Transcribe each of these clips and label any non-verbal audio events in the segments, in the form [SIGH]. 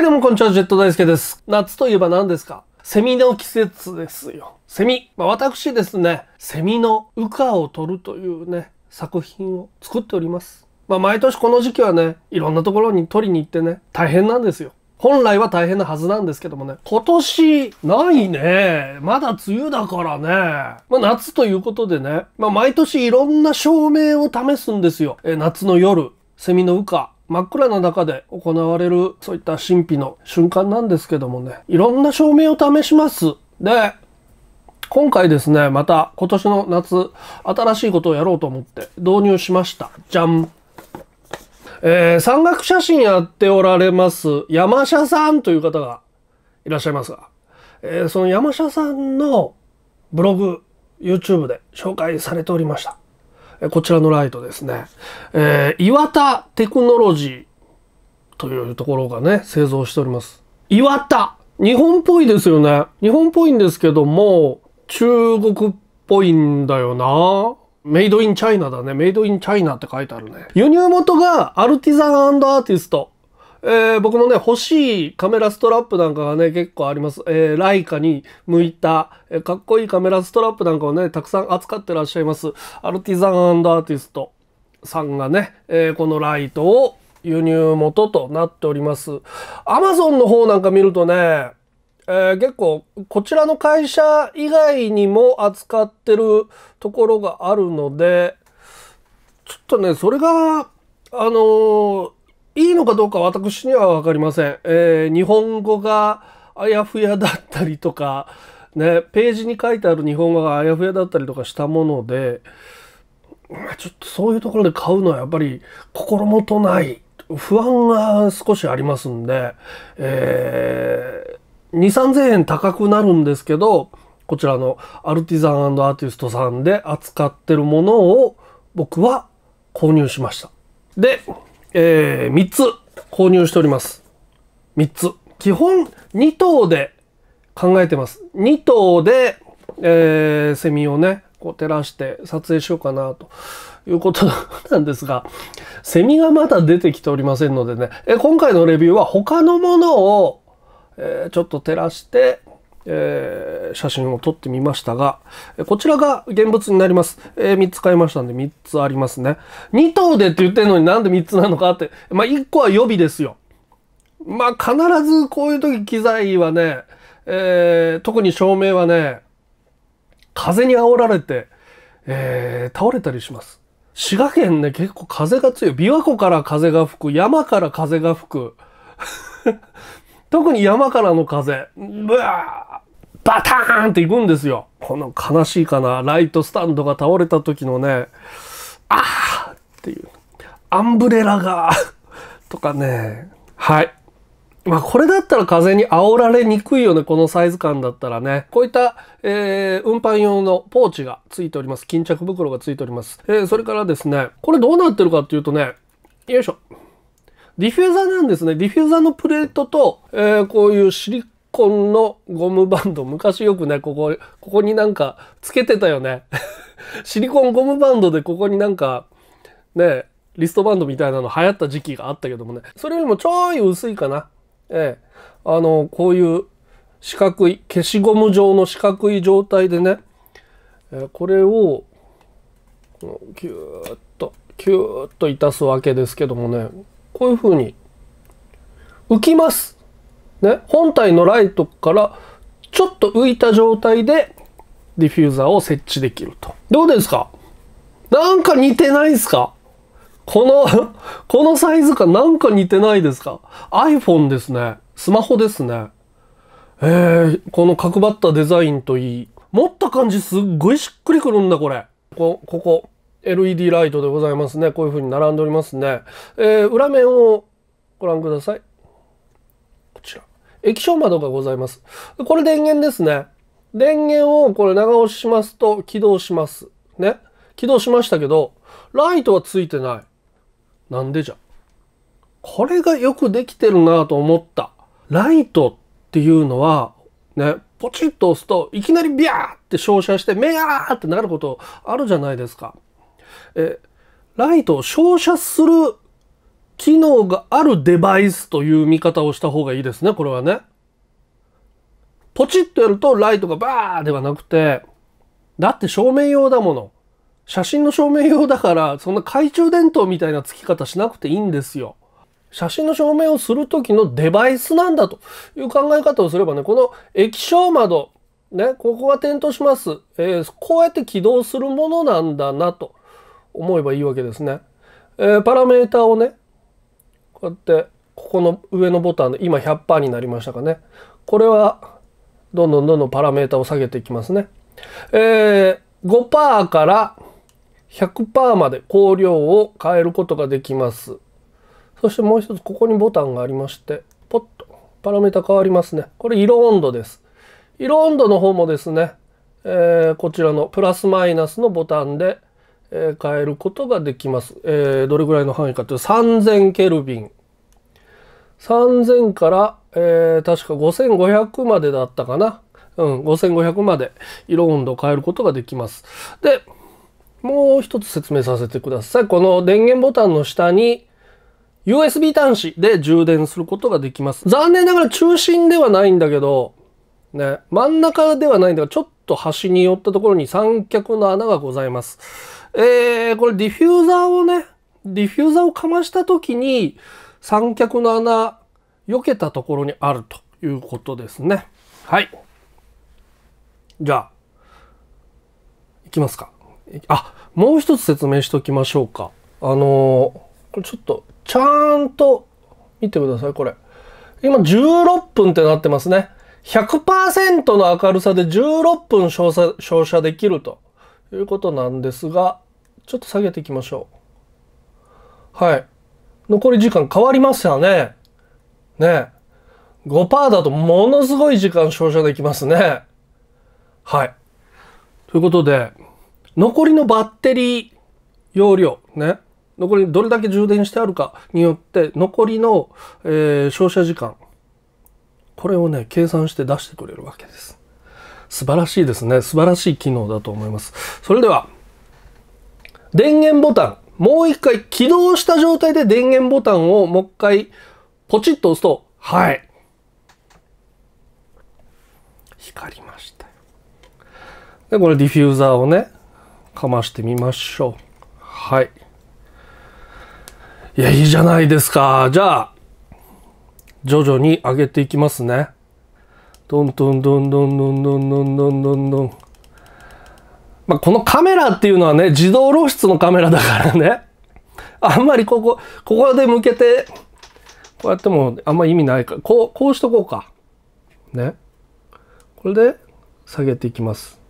はいどうもこんにちは、ジェット大輔です。夏といえば何ですかセミの季節ですよ。セミ。まあ、私ですね、セミの羽化を取るというね、作品を作っております。まあ、毎年この時期はね、いろんなところに取りに行ってね、大変なんですよ。本来は大変なはずなんですけどもね。今年、ないね。まだ梅雨だからね。まあ夏ということでね。まあ毎年いろんな照明を試すんですよ。え夏の夜、セミの羽化。真っ暗な中で行われるそういった神秘の瞬間なんですけどもね、いろんな照明を試します。で、今回ですね、また今年の夏、新しいことをやろうと思って導入しました。じゃん。えー、山岳写真やっておられます、山社さんという方がいらっしゃいますが、えー、その山社さんのブログ、YouTube で紹介されておりました。こちらのライトですね、えー、岩田テクノロジーというところがね、製造しております。岩田日本っぽいですよね。日本っぽいんですけども、中国っぽいんだよな。メイドインチャイナだね。メイドインチャイナって書いてあるね。輸入元がアルティザンアーティストえー、僕もね、欲しいカメラストラップなんかがね、結構あります。えー、ライカに向いた、えー、かっこいいカメラストラップなんかをね、たくさん扱ってらっしゃいます。アルティザンアーティストさんがね、えー、このライトを輸入元となっております。アマゾンの方なんか見るとね、えー、結構こちらの会社以外にも扱ってるところがあるのでちょっとねそれがあのー、いいのかどうか私にはわかりません。えー、日本語があやふやだったりとか、ね、ページに書いてある日本語があやふやだったりとかしたもので、まちょっとそういうところで買うのはやっぱり心もとない不安が少しありますんで、えー、2、3000円高くなるんですけど、こちらのアルティザンアーティストさんで扱ってるものを僕は購入しました。で、えー、3つ購入しております。3つ。基本2頭で考えてます。2頭で、えー、セミをね、こう照らして撮影しようかなということなんですが、セミがまだ出てきておりませんのでね、え今回のレビューは他のものを、えー、ちょっと照らして、えー、写真を撮ってみましたが、こちらが現物になります。えー、3つ買いましたんで3つありますね。2頭でって言ってんのになんで3つなのかって。まあ、1個は予備ですよ。まあ、必ずこういう時機材はね、えー、特に照明はね、風に煽られて、えー、倒れたりします。滋賀県ね、結構風が強い。琵琶湖から風が吹く。山から風が吹く。[LAUGHS] 特に山からの風。ブワーバターンって行くんですよ。この悲しいかな、ライトスタンドが倒れた時のね、あーっていう、アンブレラがとかね、はい。まあこれだったら風に煽られにくいよね、このサイズ感だったらね。こういった、えー、運搬用のポーチがついております。巾着袋がついております。えー、それからですね、これどうなってるかっていうとね、よいしょ。ディフューザーなんですね。ディフューザーのプレートと、えー、こういうシリ紺のゴムバンド昔よくねここここになんかつけてたよね [LAUGHS] シリコンゴムバンドでここになんかねリストバンドみたいなの流行った時期があったけどもねそれよりもちょい薄いかなええあのこういう四角い消しゴム状の四角い状態でね、えこれをキューッとキューッといたすわけですけどもねこういうふうに浮きますね、本体のライトからちょっと浮いた状態でディフューザーを設置できると。どうですかなんか似てないですかこの [LAUGHS] このサイズ感なんか似てないですか ?iPhone ですね。スマホですね。えー、この角張ったデザインといい。持った感じすっごいしっくりくるんだ、これ。こ、ここ。LED ライトでございますね。こういう風に並んでおりますね。えー、裏面をご覧ください。液晶窓がございます。これ電源ですね。電源をこれ長押ししますと起動します。ね。起動しましたけど、ライトはついてない。なんでじゃ。これがよくできてるなと思った。ライトっていうのは、ね、ポチッと押すといきなりビャーって照射して目がーってなることあるじゃないですか。え、ライトを照射する機能があるデバイスという見方をした方がいいですね、これはね。ポチッとやるとライトがバーではなくて、だって照明用だもの。写真の照明用だから、そんな懐中電灯みたいな付き方しなくていいんですよ。写真の照明をする時のデバイスなんだという考え方をすればね、この液晶窓、ね、ここが点灯します、えー、こうやって起動するものなんだなと思えばいいわけですね。えー、パラメータをね、こうやってここの上のボタンで今100%になりましたかねこれはどんどんどんどんパラメータを下げていきますねえー、5%から100%まで光量を変えることができますそしてもう一つここにボタンがありましてポッとパラメータ変わりますねこれ色温度です色温度の方もですね、えー、こちらのプラスマイナスのボタンでえー、変えることができます。えー、どれぐらいの範囲かというと3000ケルビン。3000から、えー、確か5500までだったかな。うん、5500まで色温度を変えることができます。で、もう一つ説明させてください。この電源ボタンの下に USB 端子で充電することができます。残念ながら中心ではないんだけど、ね、真ん中ではないんだけど、ちょっと端に寄ったところに三脚の穴がございます。えー、これディフューザーをね、ディフューザーをかました時に三脚の穴、避けたところにあるということですね。はい。じゃあ、いきますか。あ、もう一つ説明しておきましょうか。あのー、これちょっと、ちゃんと見てください、これ。今16分ってなってますね。100%の明るさで16分照射照射できるということなんですが、ちょっと下げていきましょう。はい。残り時間変わりますよね。ね5%だとものすごい時間照射できますね。はい。ということで、残りのバッテリー容量、ね。残りどれだけ充電してあるかによって、残りの、えー、照射時間、これをね計算して出してくれるわけです素晴らしいですね素晴らしい機能だと思いますそれでは電源ボタンもう一回起動した状態で電源ボタンをもう一回ポチッと押すとはい光りましたでこれディフューザーをねかましてみましょうはいいやいいじゃないですかじゃあ徐々に上げていきますね。どんどんどんどんどんどんどんどんどんどん。まあ、このカメラっていうのはね、自動露出のカメラだからね。[LAUGHS] あんまりここ、ここで向けて、こうやってもあんま意味ないから、こう、こうしとこうか。ね。これで下げていきます。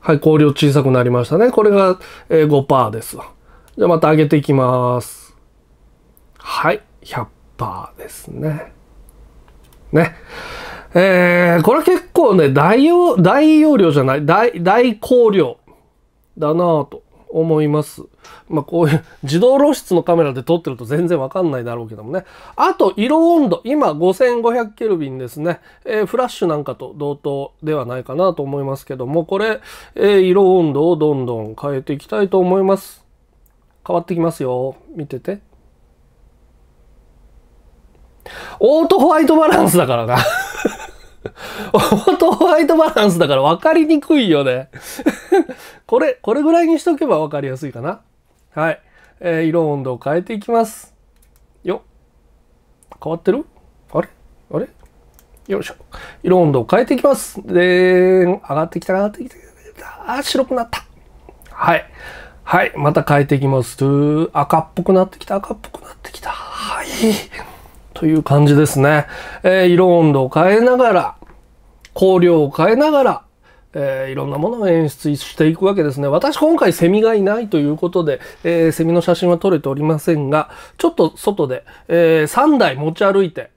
はい、光量小さくなりましたね。これが5%です。じゃあまた上げていきます。はい、100%。バーですね。ね。えー、これ結構ね、大容、大容量じゃない、大、大光量だなぁと思います。まあ、こういう自動露出のカメラで撮ってると全然わかんないだろうけどもね。あと、色温度。今、5500ケルビンですね。えー、フラッシュなんかと同等ではないかなと思いますけども、これ、えー、色温度をどんどん変えていきたいと思います。変わってきますよ。見てて。オートホワイトバランスだからな [LAUGHS] オートホワイトバランスだから分かりにくいよね [LAUGHS] これ、これぐらいにしとけば分かりやすいかな。はい。えー、色温度を変えていきます。よ変わってるあれあれよいしょ。色温度を変えていきます。で、上がってきた、上がってきた。あ、白くなった。はい。はい。また変えていきます。赤っぽくなってきた、赤っぽくなってきた。はい。という感じですね。えー、色温度を変えながら、香料を変えながら、えー、いろんなものを演出していくわけですね。私今回セミがいないということで、えー、セミの写真は撮れておりませんが、ちょっと外で、えー、3台持ち歩いて、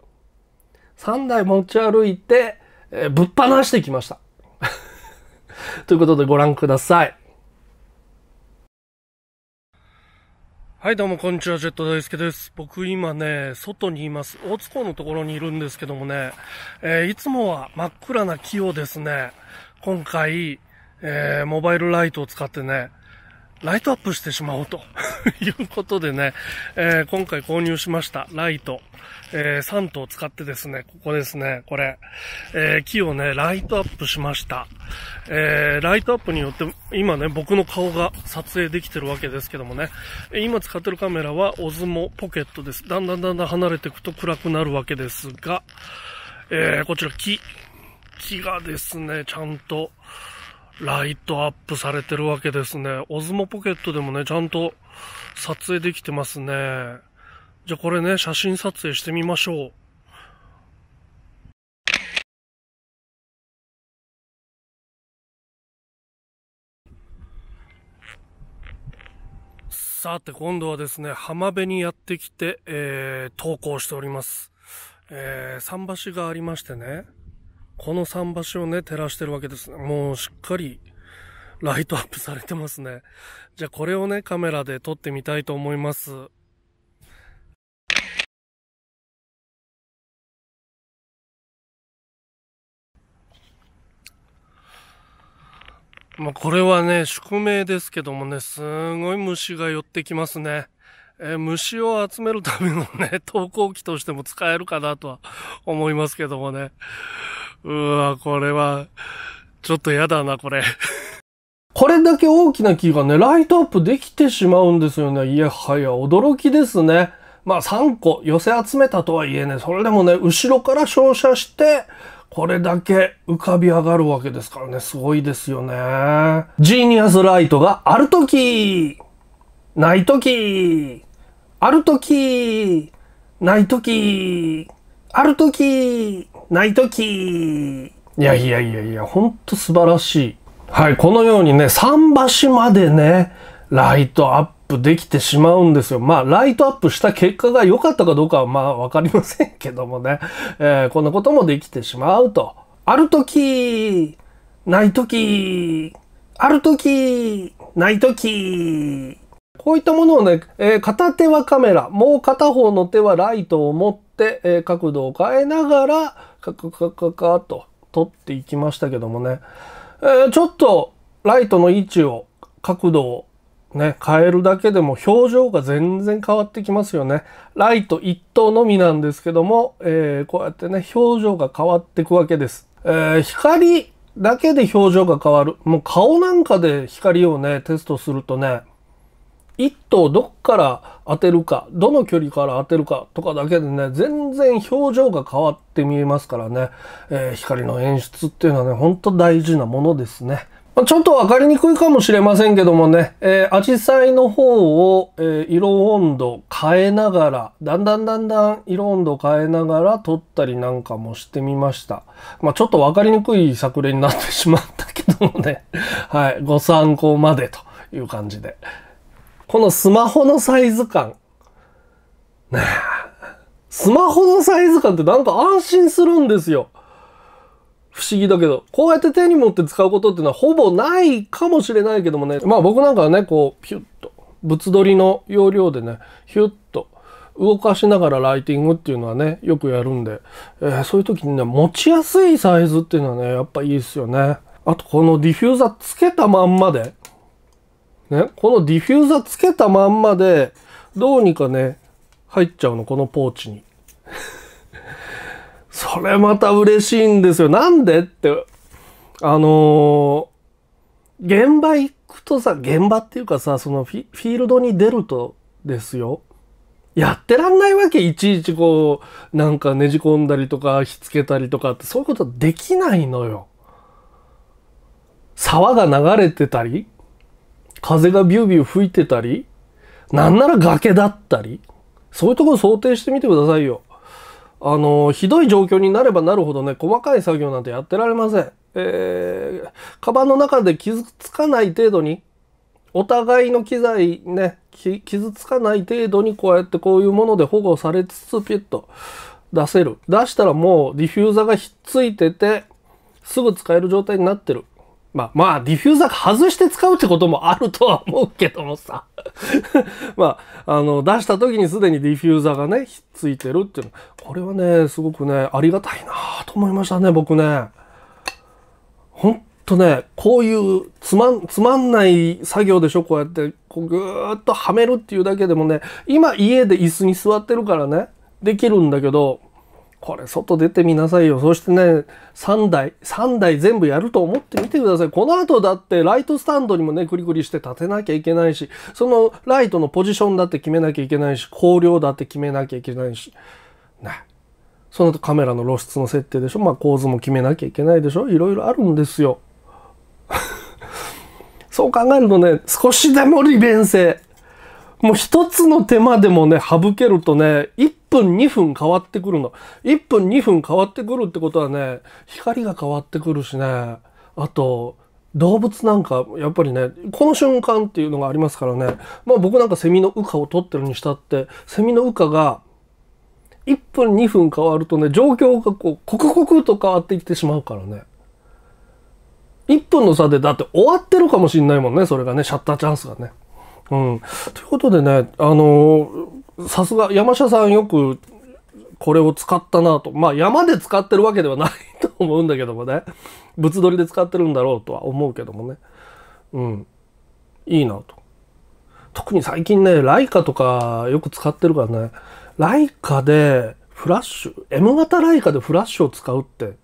3台持ち歩いて、えぶっ放してきました。[LAUGHS] ということでご覧ください。はい、どうも、こんにちは。ジェット大輔です。僕、今ね、外にいます。大津港のところにいるんですけどもね、えー、いつもは真っ暗な木をですね、今回、えー、モバイルライトを使ってね、ライトアップしてしまおうと [LAUGHS] いうことでね、えー、今回購入しましたライト、えー、3頭使ってですね、ここですね、これ、えー、木をね、ライトアップしました。えライトアップによって、今ね、僕の顔が撮影できてるわけですけどもね、今使ってるカメラはオズモポケットです。だんだんだんだん離れていくと暗くなるわけですが、えこちら木、木がですね、ちゃんと、ライトアップされてるわけですね。オズモポケットでもね、ちゃんと撮影できてますね。じゃあこれね、写真撮影してみましょう。さて、今度はですね、浜辺にやってきて、えー、投稿しております。えー、桟橋がありましてね、この桟橋をね、照らしてるわけですね。もうしっかりライトアップされてますね。じゃあこれをね、カメラで撮ってみたいと思います。まあ、これはね、宿命ですけどもね、すごい虫が寄ってきますね。えー、虫を集めるためのね、投稿機としても使えるかなとは思いますけどもね。うわ、これは、ちょっとやだな、これ。[LAUGHS] これだけ大きな木がね、ライトアップできてしまうんですよね。いや、はや、驚きですね。まあ3個寄せ集めたとはいえね、それでもね、後ろから照射して、これだけ浮かび上がるわけですからね、すごいですよね。ジーニアスライトがあるとき、ないとき、あるとき、ないとき、あるとき、ない時いやいやいやいや、ほんと素晴らしい。はい、このようにね、桟橋までね、ライトアップできてしまうんですよ。まあ、ライトアップした結果が良かったかどうかはまあ、わかりませんけどもね、えー、こんなこともできてしまうと。ある時、ない時、ある時、ない時、こういったものをね、えー、片手はカメラ、もう片方の手はライトを持、えー、角度を変えながら、カカカカカと撮っていきましたけどもね、えー、ちょっとライトの位置を、角度をね、変えるだけでも表情が全然変わってきますよね。ライト1等のみなんですけども、えー、こうやってね、表情が変わっていくわけです。えー、光だけで表情が変わる。もう顔なんかで光をね、テストするとね、1頭どっから当てるか、どの距離から当てるかとかだけでね、全然表情が変わって見えますからね、えー、光の演出っていうのはね、ほんと大事なものですね。まあ、ちょっとわかりにくいかもしれませんけどもね、えー、アジサイの方を、えー、色温度変えながら、だんだんだんだん色温度変えながら撮ったりなんかもしてみました。まあ、ちょっとわかりにくい作例になってしまったけどもね、はい、ご参考までという感じで。このスマホのサイズ感。ねスマホのサイズ感ってなんか安心するんですよ。不思議だけど、こうやって手に持って使うことっていうのはほぼないかもしれないけどもね。まあ僕なんかはね、こう、ピュッと、物撮りの要領でね、ヒュッと動かしながらライティングっていうのはね、よくやるんで、えー、そういう時にね、持ちやすいサイズっていうのはね、やっぱいいですよね。あとこのディフューザーつけたまんまで、ね、このディフューザーつけたまんまで、どうにかね、入っちゃうの、このポーチに。[LAUGHS] それまた嬉しいんですよ。なんでって、あのー、現場行くとさ、現場っていうかさ、そのフィフィールドに出るとですよ。やってらんないわけ。いちいちこう、なんかねじ込んだりとか、ひつけたりとかって、そういうことできないのよ。沢が流れてたり風がビュービュー吹いてたり、なんなら崖だったり、そういうところ想定してみてくださいよ。あの、ひどい状況になればなるほどね、細かい作業なんてやってられません。えー、カバンの中で傷つかない程度に、お互いの機材ね、傷つかない程度にこうやってこういうもので保護されつつピュッと出せる。出したらもうディフューザーがひっついてて、すぐ使える状態になってる。まあ、まあ、ディフューザー外して使うってこともあるとは思うけどもさ [LAUGHS] まあ、あの、出した時にすでにディフューザーがね、ひっついてるっていうの。これはね、すごくね、ありがたいなと思いましたね、僕ね。ほんとね、こういうつまん、つまんない作業でしょ、こうやって、こうぐーっとはめるっていうだけでもね、今家で椅子に座ってるからね、できるんだけど、これ外出てみなさいよ。そしてね、3台、3台全部やると思ってみてください。この後だってライトスタンドにもね、クリクリして立てなきゃいけないし、そのライトのポジションだって決めなきゃいけないし、光量だって決めなきゃいけないし、ね。その後カメラの露出の設定でしょ。まあ構図も決めなきゃいけないでしょ。いろいろあるんですよ。[LAUGHS] そう考えるとね、少しでも利便性。もう一つの手間でもね、省けるとね、1分2分変わってくるの。1分2分変わってくるってことはね、光が変わってくるしね、あと、動物なんか、やっぱりね、この瞬間っていうのがありますからね、まあ僕なんかセミの羽化を取ってるにしたって、セミの羽化が、1分2分変わるとね、状況がこう、コクコクと変わっていってしまうからね。1分の差でだって終わってるかもしんないもんね、それがね、シャッターチャンスがね。うん、ということでね、あのさすが山下さんよくこれを使ったなと。まあ山で使ってるわけではないと思うんだけどもね。物撮りで使ってるんだろうとは思うけどもね。うん。いいなと。特に最近ね、ライカとかよく使ってるからね。ライカでフラッシュ、M 型ライカでフラッシュを使うって、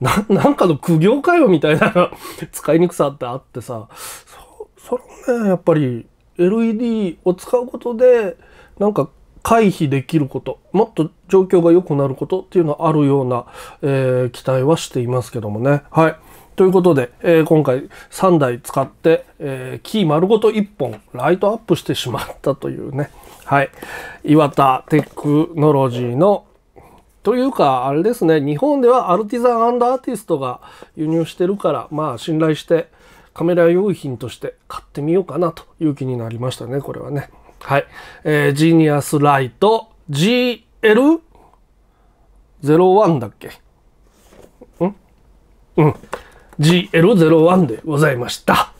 な、なんかの苦行かよみたいな使いにくさってあってさ、そ、それもね、やっぱり LED を使うことでなんか回避できることもっと状況が良くなることっていうのはあるような、えー、期待はしていますけどもね。はい。ということで、えー、今回3台使って、えー、キー丸ごと1本ライトアップしてしまったというね。はい。岩田テクノロジーのというか、あれですね、日本ではアルティザンアーティストが輸入してるから、まあ信頼して、カメラ用品として買ってみようかなという気になりましたね、これはね。はい。えー、ジニアスライト GL01 だっけんうん。GL01 でございました。